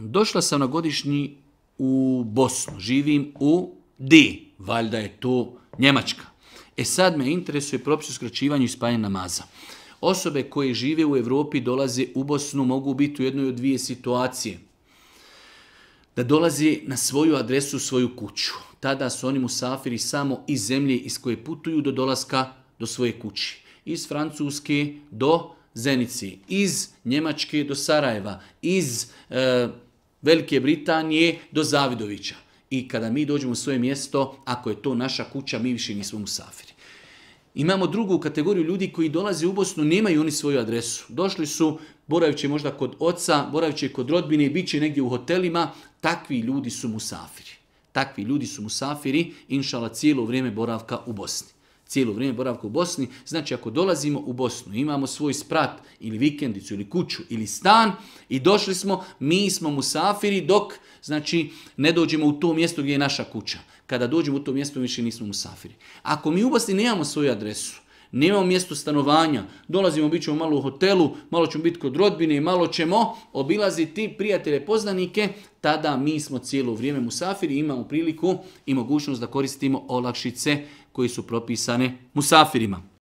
došla sam na godišnji u Bosnu, živim u D, valjda je to Njemačka. E sad me interesuje propis u skraćivanju i spajanju namaza. Osobe koje žive u Evropi dolaze u Bosnu, mogu biti u jednoj od dvije situacije. Da dolaze na svoju adresu, svoju kuću. Tada su oni musafiri samo iz zemlje iz koje putuju do dolaska do svoje kući. Iz Francuske do Zenici, iz Njemačke do Sarajeva, iz e, Velike Britanije do Zavidovića. I kada mi dođemo u svoje mjesto, ako je to naša kuća, mi više nismo musafiri. Imamo drugu kategoriju ljudi koji dolaze u Bosnu, nemaju oni svoju adresu. Došli su, boravići možda kod oca, boravići kod rodbine, bit će negdje u hotelima, takvi ljudi su musafiri. Takvi ljudi su musafiri, inšala, cijelo vrijeme boravka u Bosni cijelo vrijeme boravka u Bosni, znači ako dolazimo u Bosnu, imamo svoj sprat ili vikendicu ili kuću ili stan i došli smo, mi smo musafiri dok znači, ne dođemo u to mjesto gdje je naša kuća. Kada dođemo u to mjesto, više nismo musafiri. Ako mi u Bosni nemamo svoju adresu, nemamo mjesto stanovanja, dolazimo, bit ćemo malo u hotelu, malo ćemo biti kod rodbine, malo ćemo obilaziti prijatelje, poznanike, tada mi smo cijelo vrijeme musafiri i imamo priliku i mogućnost da koristimo olakšice koji su propisane musafirima.